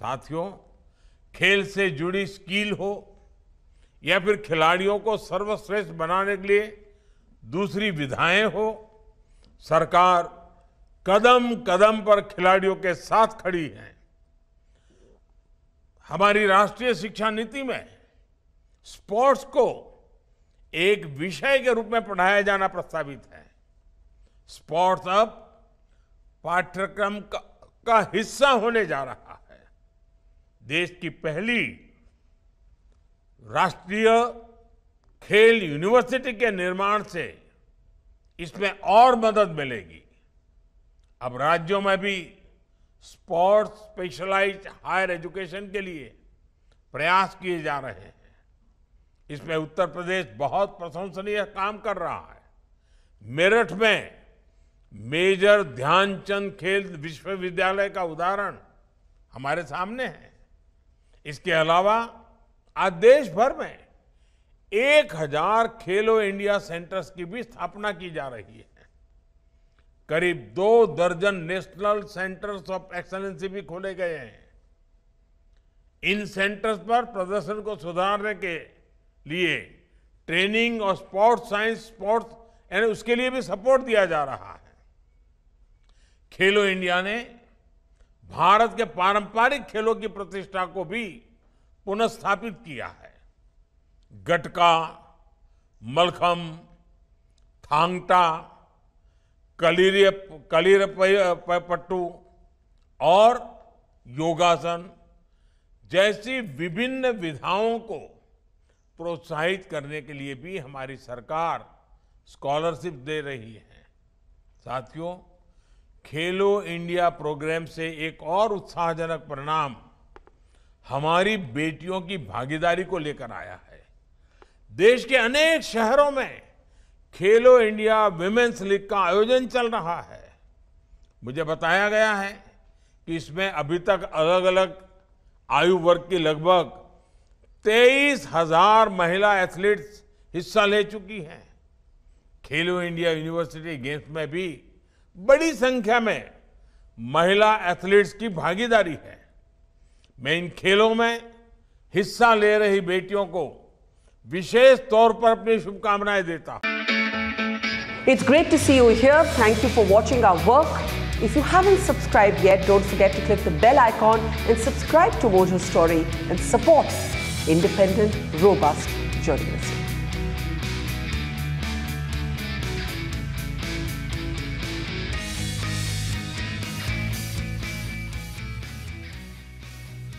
साथियों खेल से जुड़ी स्किल हो या फिर खिलाड़ियों को सर्वश्रेष्ठ बनाने के लिए दूसरी विधाएं हो सरकार कदम कदम पर खिलाड़ियों के साथ खड़ी है हमारी राष्ट्रीय शिक्षा नीति में स्पोर्ट्स को एक विषय के रूप में पढ़ाया जाना प्रस्तावित है स्पोर्ट्स अब पाठ्यक्रम का, का हिस्सा होने जा रहा है देश की पहली राष्ट्रीय खेल यूनिवर्सिटी के निर्माण से इसमें और मदद मिलेगी अब राज्यों में भी स्पोर्ट्स स्पेशलाइज्ड हायर एजुकेशन के लिए प्रयास किए जा रहे हैं इसमें उत्तर प्रदेश बहुत प्रशंसनीय काम कर रहा है मेरठ में मेजर ध्यानचंद खेल विश्वविद्यालय का उदाहरण हमारे सामने है इसके अलावा आज देश भर में एक हजार खेलो इंडिया सेंटर्स की भी स्थापना की जा रही है करीब दो दर्जन नेशनल सेंटर्स ऑफ एक्सलेंसी भी खोले गए हैं इन सेंटर्स पर प्रदर्शन को सुधारने के लिए ट्रेनिंग और स्पोर्ट्स साइंस स्पोर्ट्स यानी उसके लिए भी सपोर्ट दिया जा रहा है खेलो इंडिया ने भारत के पारंपरिक खेलों की प्रतिष्ठा को भी पुनस्थापित किया है गटका मलखम थांगटा कलीरिय कलीर पट्टू और योगासन जैसी विभिन्न विधाओं को प्रोत्साहित करने के लिए भी हमारी सरकार स्कॉलरशिप दे रही है साथियों खेलो इंडिया प्रोग्राम से एक और उत्साहजनक परिणाम हमारी बेटियों की भागीदारी को लेकर आया है देश के अनेक शहरों में खेलो इंडिया वुमेन्स लीग का आयोजन चल रहा है मुझे बताया गया है कि इसमें अभी तक अलग अलग आयु वर्ग की लगभग तेईस हजार महिला एथलीट्स हिस्सा ले चुकी हैं खेलो इंडिया यूनिवर्सिटी गेम्स में भी बड़ी संख्या में महिला एथलीट्स की भागीदारी है मैं इन खेलों में हिस्सा ले रही बेटियों को विशेष तौर पर अपनी शुभकामनाएं देता it's great to see you here thank you for watching our work if you haven't subscribe yet don't forget to click the bell icon and subscribe to वो story and support independent robust journalist